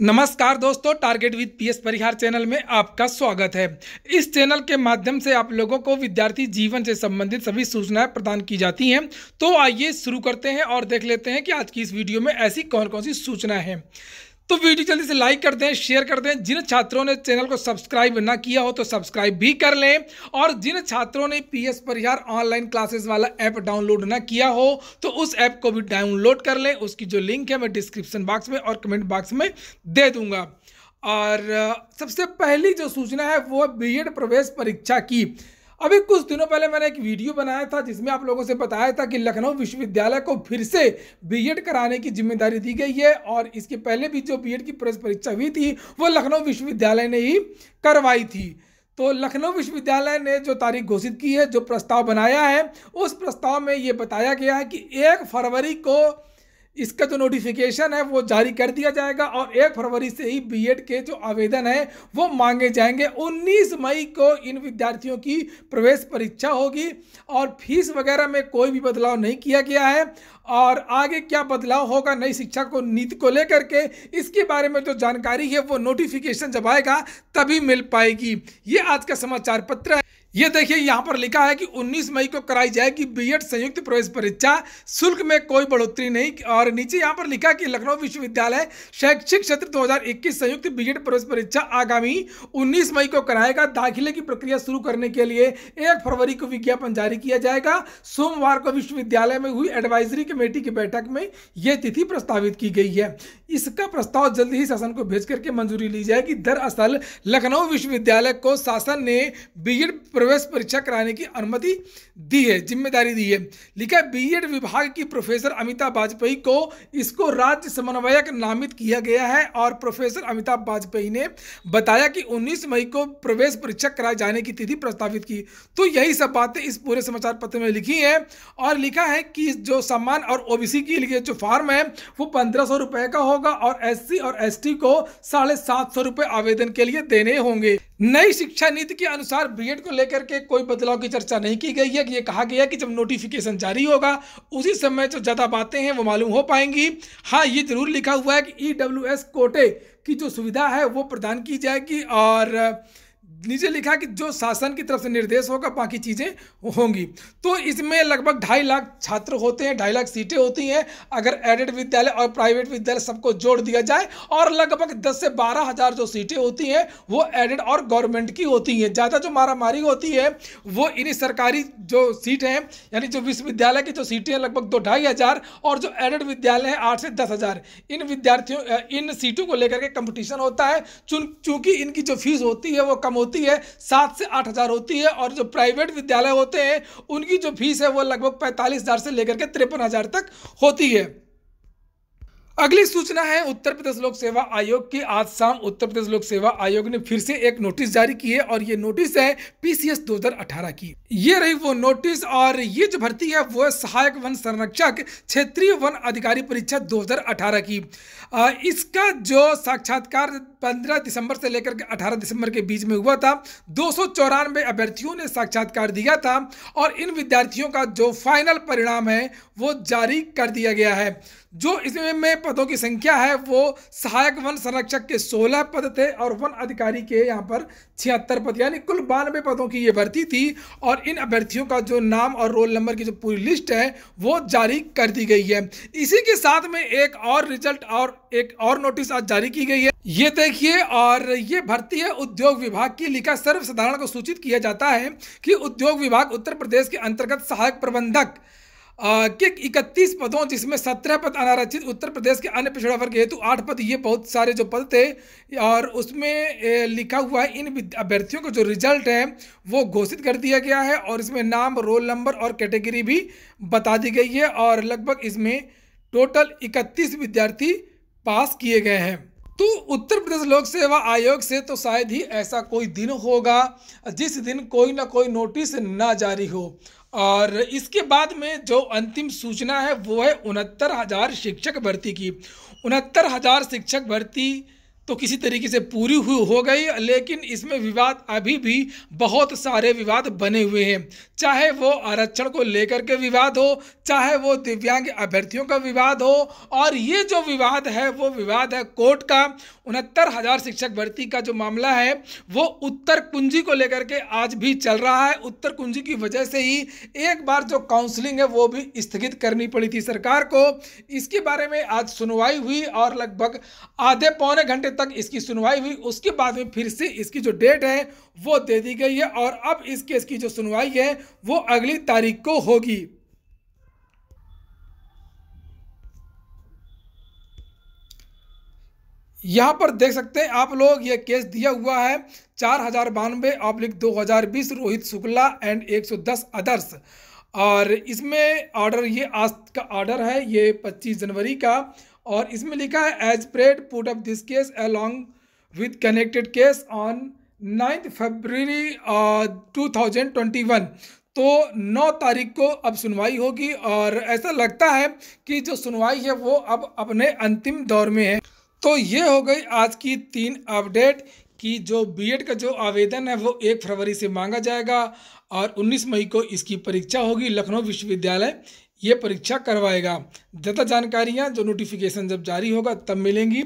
नमस्कार दोस्तों target with PS Parihar channel में आपका स्वागत है इस चैनल के माध्यम से आप लोगों को विद्यार्थी जीवन से संबंधित सभी सूचनाएं प्रदान की जाती हैं तो आइए शुरू करते हैं और देख लेते हैं कि आज की इस वीडियो में ऐसी कौन कौन सी सूचनाएं हैं तो वीडियो जल्दी से लाइक कर दें शेयर कर दें जिन छात्रों ने चैनल को सब्सक्राइब ना किया हो तो सब्सक्राइब भी कर लें और जिन छात्रों ने P S Parihar online classes वाला ऐप डाउनलोड ना किया हो तो उस ऐप को भी डाउनलोड कर लें उसकी जो लिंक है मैं डिस्क्रिप्शन बॉक्स में और कमेंट बॉक्स में दे दूंगा और सबसे पहली जो सूचना है वो बी प्रवेश परीक्षा की अभी कुछ दिनों पहले मैंने एक वीडियो बनाया था जिसमें आप लोगों से बताया था कि लखनऊ विश्वविद्यालय को फिर से बीएड कराने की जिम्मेदारी दी गई है और इसके पहले भी जो बीएड की प्रवेश परीक्षा हुई थी वो लखनऊ विश्वविद्यालय ने ही करवाई थी तो लखनऊ विश्वविद्यालय ने जो तारीख घोषित की है जो प्रस्ताव बनाया है उस प्रस्ताव में ये बताया गया है कि एक फरवरी को इसका जो नोटिफिकेशन है वो जारी कर दिया जाएगा और एक फरवरी से ही बीएड के जो आवेदन है वो मांगे जाएंगे 19 मई को इन विद्यार्थियों की प्रवेश परीक्षा होगी और फीस वगैरह में कोई भी बदलाव नहीं किया गया है और आगे क्या बदलाव होगा नई शिक्षा को नीति को लेकर के इसके बारे में जो जानकारी है वो नोटिफिकेशन जब आएगा तभी मिल पाएगी ये आज का समाचार पत्र है ये देखिए यहाँ पर लिखा है कि 19 मई को कराई जाएगी बीएड संयुक्त प्रवेश परीक्षा शुल्क में कोई बढ़ोतरी नहीं और नीचे यहाँ पर लिखा कि लखनऊ विश्वविद्यालय शैक्षिक क्षेत्र 2021 संयुक्त बीएड प्रवेश परीक्षा आगामी 19 मई को कराएगा दाखिले की प्रक्रिया शुरू करने के लिए एक फरवरी को विज्ञापन जारी किया जाएगा सोमवार को विश्वविद्यालय में हुई एडवाइजरी कमेटी की बैठक में यह तिथि प्रस्तावित की गई है इसका प्रस्ताव जल्द ही शासन को भेज करके मंजूरी ली जाएगी दरअसल लखनऊ विश्वविद्यालय को शासन ने बी प्रवेश परीक्षा कराने की अनुमति दी है जिम्मेदारी दी है लिखा बीएड विभाग की प्रोफेसर अमिताभ वाजपेयी को इसको राज्य समन्वयक नामित किया गया है और प्रोफेसर अमिताभ वाजपेयी ने बताया कि 19 मई को प्रवेश परीक्षा कराए जाने की तिथि प्रस्तावित की तो यही सब बातें इस पूरे समाचार पत्र में लिखी है और लिखा है कि जो सम्मान और ओबीसी के लिए जो फॉर्म है वो पंद्रह सौ का होगा और एस और एस को साढ़े सात सौ आवेदन के लिए देने होंगे नई शिक्षा नीति के अनुसार बीएड को लेकर के कोई बदलाव की चर्चा नहीं की गई है ये कहा गया है कि जब नोटिफिकेशन जारी होगा उसी समय जो ज़्यादा बातें हैं वो मालूम हो पाएंगी हाँ ये जरूर लिखा हुआ है कि ई e कोटे की जो सुविधा है वो प्रदान की जाएगी और नीचे लिखा कि जो शासन की तरफ से निर्देश होगा बाकी चीज़ें होंगी तो इसमें लगभग ढाई लाख छात्र होते हैं ढाई लाख सीटें होती हैं अगर एडेड विद्यालय और प्राइवेट विद्यालय सबको जोड़ दिया जाए और लगभग दस से बारह हज़ार जो सीटें होती हैं वो एडेड और गवर्नमेंट की होती हैं ज़्यादा जो मारामारी होती है वो इन्हीं सरकारी जो सीट हैं यानी जो विश्वविद्यालय की जो सीटें हैं लगभग दो ढाई हज़ार और जो एडेड विद्यालय हैं आठ से दस हज़ार इन विद्यार्थियों इन सीटों को लेकर के कम्पटिशन होता है चूँकि इनकी जो फीस होती है वो कम होती होती है सात से आठ हज़ार होती है और जो प्राइवेट विद्यालय होते हैं उनकी जो फीस है वो लगभग पैंतालीस हज़ार से लेकर के तिरपन हज़ार तक होती है अगली सूचना है उत्तर प्रदेश लोक सेवा आयोग की आज शाम उत्तर प्रदेश लोक सेवा आयोग ने फिर से एक नोटिस जारी की है और ये नोटिस है पीसीएस 2018 की ये रही वो नोटिस और ये जो भर्ती है वो सहायक वन संरक्षक क्षेत्रीय वन अधिकारी परीक्षा 2018 की इसका जो साक्षात्कार 15 दिसंबर से लेकर के 18 दिसंबर के बीच में हुआ था दो अभ्यर्थियों ने साक्षात्कार दिया था और इन विद्यार्थियों का जो फाइनल परिणाम है वो जारी कर दिया गया है जो इसमें में पदों की संख्या है वो सहायक वन संरक्षक के 16 पद थे और वन अधिकारी के यहाँ पर छिहत्तर पद यानी कुल बानवे पदों की ये भर्ती थी और इन अभ्यर्थियों का जो नाम और रोल नंबर की जो पूरी लिस्ट है वो जारी कर दी गई है इसी के साथ में एक और रिजल्ट और एक और नोटिस आज जारी की गई है ये देखिए और ये भर्ती है उद्योग विभाग की लिखा सर्वसाधारण को सूचित किया जाता है कि उद्योग विभाग उत्तर प्रदेश के अंतर्गत सहायक प्रबंधक के इकतीस पदों जिसमें सत्रह पद अनारक्षित उत्तर प्रदेश के अन्य पिछड़ा वर्ग हेतु आठ पद ये बहुत सारे जो पद थे और उसमें लिखा हुआ है इन अभ्यर्थियों का जो रिजल्ट है वो घोषित कर दिया गया है और इसमें नाम रोल नंबर और कैटेगरी भी बता दी गई है और लगभग इसमें टोटल इकतीस विद्यार्थी पास किए गए हैं तो उत्तर प्रदेश लोक सेवा आयोग से तो शायद ही ऐसा कोई दिन होगा जिस दिन कोई ना कोई नोटिस ना जारी हो और इसके बाद में जो अंतिम सूचना है वो है उनहत्तर हज़ार शिक्षक भर्ती की उनहत्तर हज़ार शिक्षक भर्ती तो किसी तरीके से पूरी हुई हो गई लेकिन इसमें विवाद अभी भी बहुत सारे विवाद बने हुए हैं चाहे वो आरक्षण को लेकर के विवाद हो चाहे वो दिव्यांग अभ्यर्थियों का विवाद हो और ये जो विवाद है वो विवाद है कोर्ट का उनहत्तर हज़ार शिक्षक भर्ती का जो मामला है वो उत्तर कुंजी को लेकर के आज भी चल रहा है उत्तर कुंजी की वजह से ही एक बार जो काउंसलिंग है वो भी स्थगित करनी पड़ी थी सरकार को इसके बारे में आज सुनवाई हुई और लगभग आधे पौने घंटे तक इसकी सुनवाई हुई उसके बाद में फिर से इसकी जो डेट है वो दे दी गई है और अब इस केस की जो सुनवाई है वो अगली तारीख को होगी यहाँ पर देख सकते हैं आप लोग ये केस दिया हुआ है चार हजार बानवे ऑब्लिक दो हजार बीस रोहित शुक्ला एंड एक सौ दस अदर्स और इसमें ऑर्डर ये आज का ऑर्डर है ये पच्चीस जनवरी का और इसमें लिखा है as prayed put up this case along with connected case on ninth February two thousand twenty one तो 9 तारीख को अब सुनवाई होगी और ऐसा लगता है कि जो सुनवाई है वो अब अपने अंतिम दौर में है तो ये हो गई आज की तीन अपडेट कि जो बीएड का जो आवेदन है वो एक फरवरी से मांगा जाएगा और 19 मई को इसकी परीक्षा होगी लखनऊ विश्वविद्यालय ये परीक्षा करवाएगा ज़्यादा जानकारियाँ जो नोटिफिकेशन जब जारी होगा तब मिलेंगी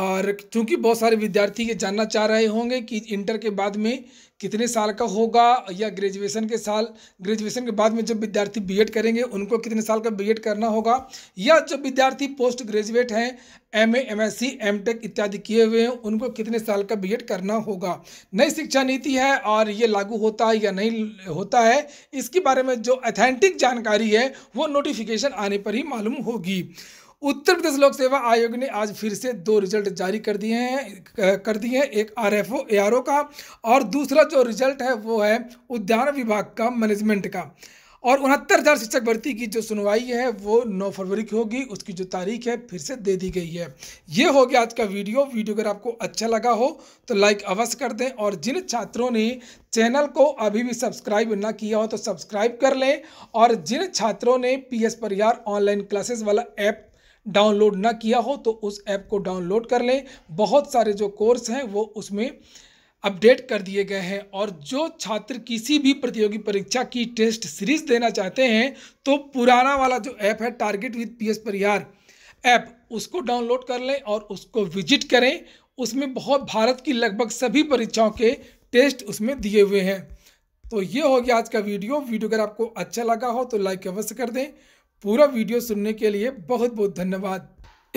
और क्योंकि बहुत सारे विद्यार्थी ये जानना चाह रहे होंगे कि इंटर के बाद में कितने साल का होगा या ग्रेजुएशन के साल ग्रेजुएशन के बाद में जब विद्यार्थी बीएड करेंगे उनको कितने साल का बीएड करना होगा या जब विद्यार्थी पोस्ट ग्रेजुएट हैं एमए एमएससी एमटेक इत्यादि किए हुए हैं उनको कितने साल का बीएड करना होगा नई शिक्षा नीति है और ये लागू होता है या नहीं होता है इसके बारे में जो अथेंटिक जानकारी है वो नोटिफिकेशन आने पर ही मालूम होगी उत्तर प्रदेश लोक सेवा आयोग ने आज फिर से दो रिजल्ट जारी कर दिए हैं कर दिए हैं एक R F O A R O का और दूसरा जो रिजल्ट है वो है उद्यान विभाग का मैनेजमेंट का और उनहत्तर हज़ार शिक्षक भर्ती की जो सुनवाई है वो 9 फरवरी की होगी उसकी जो तारीख है फिर से दे दी गई है ये हो गया आज का वीडियो वीडियो अगर आपको अच्छा लगा हो तो लाइक अवश्य कर दें और जिन छात्रों ने चैनल को अभी भी सब्सक्राइब ना किया हो तो सब्सक्राइब कर लें और जिन छात्रों ने P S Parihar online classes वाला ऐप डाउनलोड ना किया हो तो उस ऐप को डाउनलोड कर लें बहुत सारे जो कोर्स हैं वो उसमें अपडेट कर दिए गए हैं और जो छात्र किसी भी प्रतियोगी परीक्षा की टेस्ट सीरीज देना चाहते हैं तो पुराना वाला जो ऐप है target with P S Parihar app उसको डाउनलोड कर लें और उसको विजिट करें उसमें बहुत भारत की लगभग सभी परीक्षाओं के टेस्ट उसमें दिए हुए हैं तो ये हो गया आज का वीडियो वीडियो अगर आपको अच्छा लगा हो तो लाइक अवश्य कर दें पूरा वीडियो सुनने के लिए बहुत बहुत धन्यवाद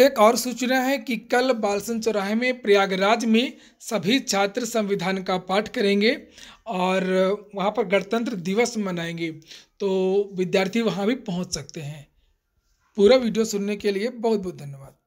एक और सूचना है कि कल बालसन चौराहे में प्रयागराज में सभी छात्र संविधान का पाठ करेंगे और वहाँ पर गणतंत्र दिवस मनाएंगे तो विद्यार्थी वहाँ भी पहुँच सकते हैं पूरा वीडियो सुनने के लिए बहुत बहुत धन्यवाद